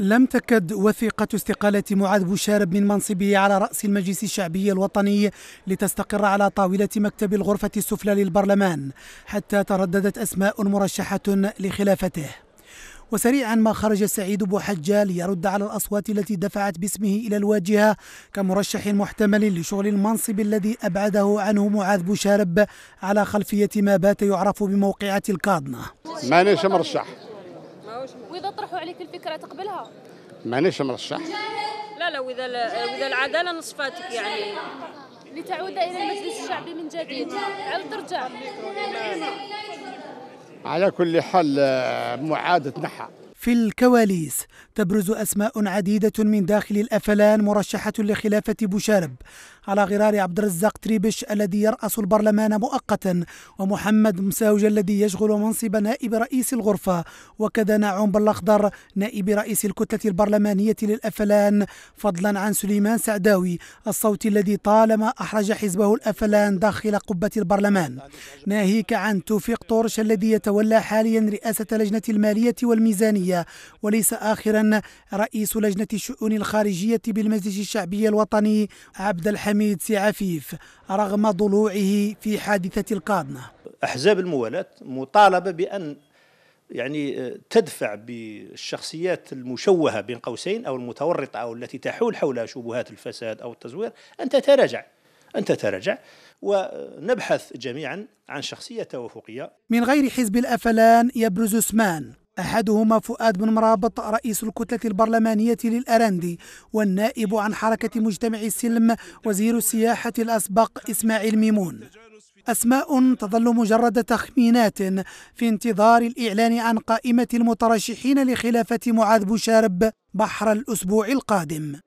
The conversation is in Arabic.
لم تكد وثيقة استقالة معاذ بوشارب من منصبه على رأس المجلس الشعبي الوطني لتستقر على طاولة مكتب الغرفة السفلى للبرلمان حتى ترددت أسماء مرشحة لخلافته وسريعا ما خرج سعيد حجة ليرد على الأصوات التي دفعت باسمه إلى الواجهة كمرشح محتمل لشغل المنصب الذي أبعده عنه معاذ بوشارب على خلفية ما بات يعرف بموقعة الكاظمة مانيش مرشح واذا طرحوا عليك الفكره تقبلها مانيش مرشح لا لا واذا واذا العداله نصفاتك يعني لتعود الى المجلس الشعبي من جديد على ترجع على كل حال آه، معادة نحا في الكواليس تبرز أسماء عديدة من داخل الأفلان مرشحة لخلافة بوشارب على غرار عبد الرزاق تريبش الذي يرأس البرلمان مؤقتا ومحمد مساوج الذي يشغل منصب نائب رئيس الغرفة وكذا نعوم بالأخضر نائب رئيس الكتلة البرلمانية للأفلان فضلا عن سليمان سعداوي الصوت الذي طالما أحرج حزبه الأفلان داخل قبة البرلمان ناهيك عن توفيق طورش الذي يتولى حاليا رئاسة لجنة المالية والميزانية وليس آخرا رئيس لجنة الشؤون الخارجية بالمجلس الشعبي الوطني عبد الحليم حميد عفيف رغم ضلوعه في حادثة القاضنة أحزاب الموالاة مطالبة بأن يعني آه، تدفع بالشخصيات المشوهة بين قوسين أو المتورطة أو التي تحول حولها شبهات الفساد أو التزوير أن تتراجع أن تتراجع ونبحث جميعا عن شخصية توافقية من غير حزب الأفلان يبرز اسمان أحدهما فؤاد بن مرابط رئيس الكتلة البرلمانية للأرندي والنائب عن حركة مجتمع السلم وزير السياحة الأسبق إسماعيل ميمون أسماء تظل مجرد تخمينات في انتظار الإعلان عن قائمة المترشحين لخلافة معاذ بوشارب بحر الأسبوع القادم